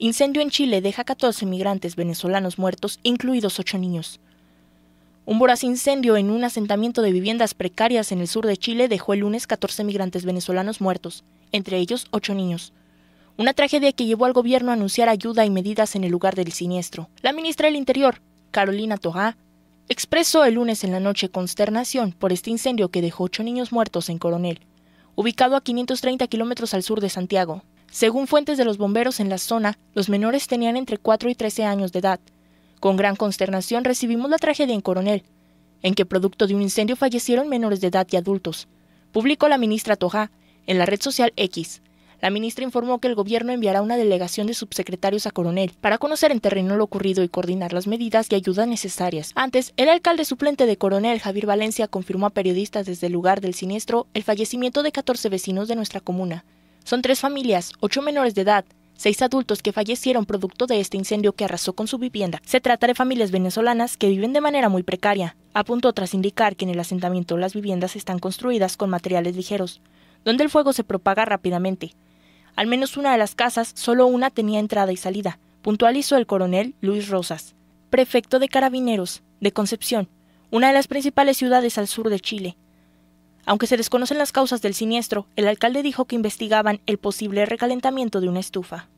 Incendio en Chile deja 14 migrantes venezolanos muertos, incluidos 8 niños. Un voraz incendio en un asentamiento de viviendas precarias en el sur de Chile dejó el lunes 14 migrantes venezolanos muertos, entre ellos 8 niños. Una tragedia que llevó al gobierno a anunciar ayuda y medidas en el lugar del siniestro. La ministra del Interior, Carolina Toja, expresó el lunes en la noche consternación por este incendio que dejó 8 niños muertos en Coronel, ubicado a 530 kilómetros al sur de Santiago. Según fuentes de los bomberos en la zona, los menores tenían entre 4 y 13 años de edad. Con gran consternación recibimos la tragedia en Coronel, en que producto de un incendio fallecieron menores de edad y adultos, publicó la ministra Toja en la red social X. La ministra informó que el gobierno enviará una delegación de subsecretarios a Coronel para conocer en terreno lo ocurrido y coordinar las medidas y ayudas necesarias. Antes, el alcalde suplente de Coronel, Javier Valencia, confirmó a periodistas desde el lugar del siniestro el fallecimiento de 14 vecinos de nuestra comuna. Son tres familias, ocho menores de edad, seis adultos que fallecieron producto de este incendio que arrasó con su vivienda. Se trata de familias venezolanas que viven de manera muy precaria. Apuntó tras indicar que en el asentamiento las viviendas están construidas con materiales ligeros, donde el fuego se propaga rápidamente. Al menos una de las casas, solo una tenía entrada y salida, puntualizó el coronel Luis Rosas, prefecto de Carabineros, de Concepción, una de las principales ciudades al sur de Chile. Aunque se desconocen las causas del siniestro, el alcalde dijo que investigaban el posible recalentamiento de una estufa.